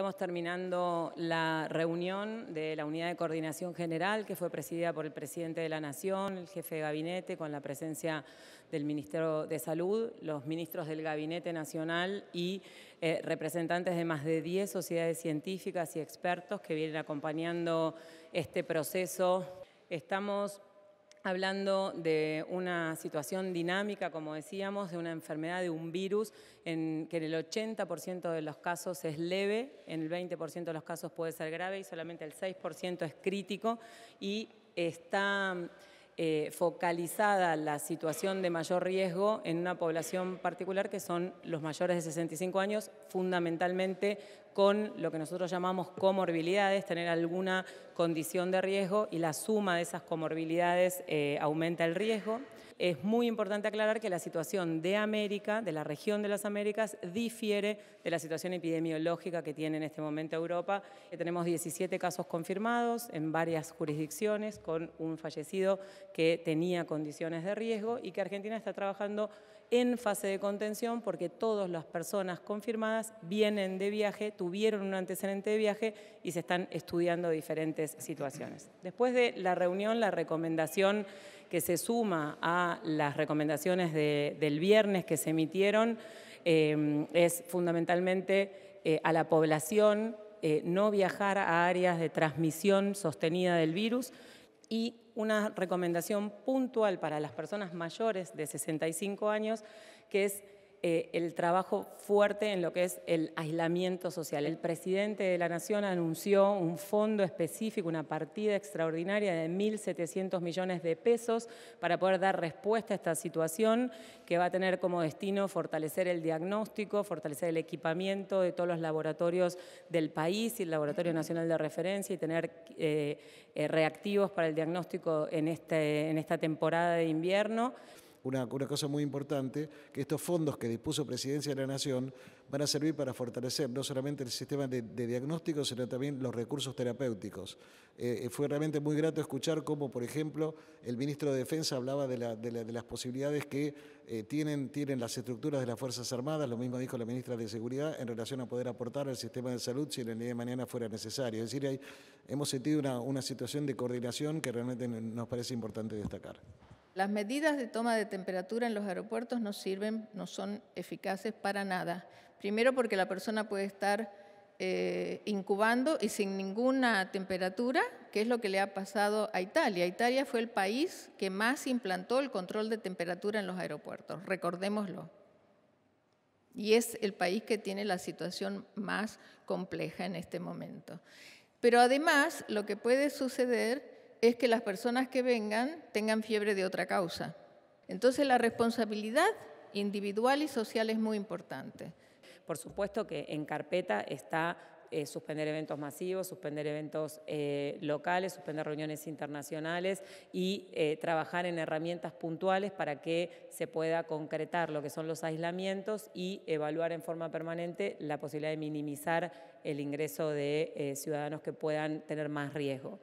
Estamos terminando la reunión de la Unidad de Coordinación General que fue presidida por el Presidente de la Nación, el Jefe de Gabinete, con la presencia del Ministerio de Salud, los ministros del Gabinete Nacional y eh, representantes de más de 10 sociedades científicas y expertos que vienen acompañando este proceso. Estamos hablando de una situación dinámica, como decíamos, de una enfermedad, de un virus, en que en el 80% de los casos es leve, en el 20% de los casos puede ser grave y solamente el 6% es crítico y está eh, focalizada la situación de mayor riesgo en una población particular que son los mayores de 65 años, fundamentalmente con lo que nosotros llamamos comorbilidades, tener alguna condición de riesgo y la suma de esas comorbilidades eh, aumenta el riesgo es muy importante aclarar que la situación de América, de la región de las Américas, difiere de la situación epidemiológica que tiene en este momento Europa. Eh, tenemos 17 casos confirmados en varias jurisdicciones con un fallecido que tenía condiciones de riesgo y que Argentina está trabajando en fase de contención porque todas las personas confirmadas vienen de viaje, tuvieron un antecedente de viaje y se están estudiando diferentes situaciones. Después de la reunión, la recomendación que se suma a las recomendaciones del viernes que se emitieron eh, es fundamentalmente eh, a la población eh, no viajar a áreas de transmisión sostenida del virus y una recomendación puntual para las personas mayores de 65 años, que es eh, el trabajo fuerte en lo que es el aislamiento social. El presidente de la Nación anunció un fondo específico, una partida extraordinaria de 1.700 millones de pesos para poder dar respuesta a esta situación que va a tener como destino fortalecer el diagnóstico, fortalecer el equipamiento de todos los laboratorios del país y el Laboratorio Nacional de Referencia y tener eh, eh, reactivos para el diagnóstico en este, esta temporada de invierno una, cosa muy importante, que estos fondos que dispuso Presidencia de la Nación van a servir para fortalecer no solamente el sistema de, diagnóstico, sino también los recursos terapéuticos. Eh, eh, fue realmente muy grato escuchar cómo, por ejemplo, el ministro de Defensa hablaba de, las posibilidades que eh, tienen, tienen las estructuras de las Fuerzas Armadas, lo mismo dijo la ministra de Seguridad, en relación a poder aportar al sistema de salud si en el día de mañana fuera necesario. Es decir, hemos sentido una situación de coordinación que realmente nos parece importante destacar. Las medidas de toma de temperatura en los aeropuertos no sirven, no son eficaces para nada. Primero porque la persona puede estar eh, incubando y sin ninguna temperatura, que es lo que le ha pasado a Italia. Italia fue el país que más implantó el control de temperatura en los aeropuertos, recordémoslo. Y es el país que tiene la situación más compleja en este momento. Pero además, lo que puede suceder es que las personas que vengan tengan fiebre de otra causa. Entonces la responsabilidad individual y social es muy importante. Por supuesto que en carpeta está eh, suspender eventos masivos, suspender eventos eh, locales, suspender reuniones internacionales y eh, trabajar en herramientas puntuales para que se pueda concretar lo que son los aislamientos y evaluar en forma permanente la posibilidad de minimizar el ingreso de ciudadanos que puedan tener más riesgo.